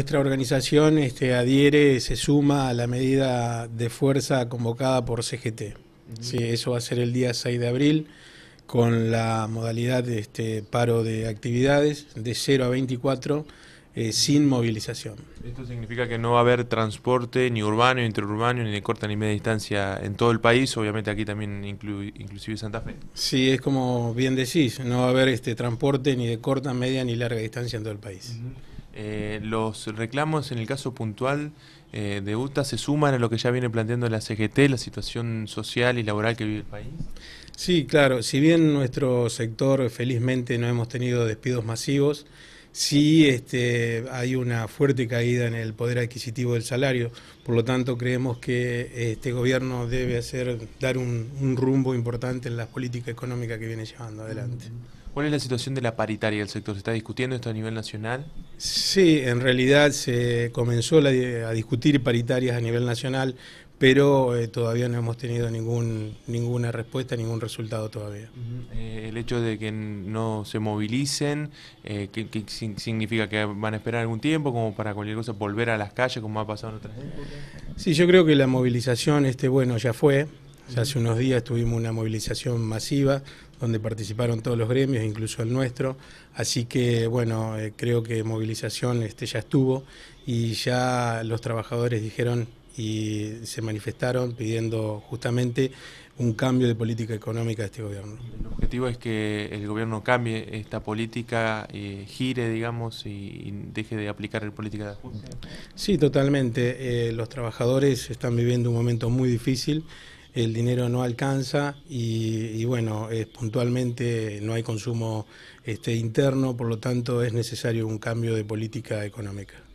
Nuestra organización este, adhiere, se suma a la medida de fuerza convocada por CGT. eso va a ser el día 6 de abril con la modalidad de este paro de actividades de 0 a 24 eh, sin movilización. ¿Esto significa que no va a haber transporte ni urbano, ni interurbano, ni de corta ni media distancia en todo el país? Obviamente aquí también inclu inclusive Santa Fe. Sí, es como bien decís, no va a haber este transporte ni de corta, media ni larga distancia en todo el país. Eh, los reclamos en el caso puntual eh, de UTA se suman a lo que ya viene planteando la CGT, la situación social y laboral que vive el país. Sí, claro, si bien nuestro sector felizmente no hemos tenido despidos masivos, sí este, hay una fuerte caída en el poder adquisitivo del salario. Por lo tanto, creemos que este gobierno debe hacer, dar un, un rumbo importante en la política económica que viene llevando adelante. Mm. ¿Cuál es la situación de la paritaria del sector? ¿Se está discutiendo esto a nivel nacional? Sí, en realidad se comenzó a discutir paritarias a nivel nacional, pero eh, todavía no hemos tenido ninguna respuesta, ningún resultado todavía. Eh, el hecho de que no se movilicen, eh, ¿qué, significa que van a esperar algún tiempo como para cualquier cosa volver a las calles como ha pasado en otras épocas? Sí, yo creo que la movilización, este, bueno, ya fue. hace unos días tuvimos una movilización masiva donde participaron todos los gremios, incluso el nuestro. Así que, bueno, creo que movilización este, ya estuvo y ya los trabajadores dijeron y se manifestaron pidiendo justamente un cambio de política económica de este gobierno. El objetivo es que el gobierno cambie esta política, eh, gire, digamos, y, deje de aplicar la política de ajuste. Sí, totalmente. Eh, los trabajadores están viviendo un momento muy difícil, el dinero no alcanza y, bueno, puntualmente no hay consumo este, interno, por lo tanto es necesario un cambio de política económica.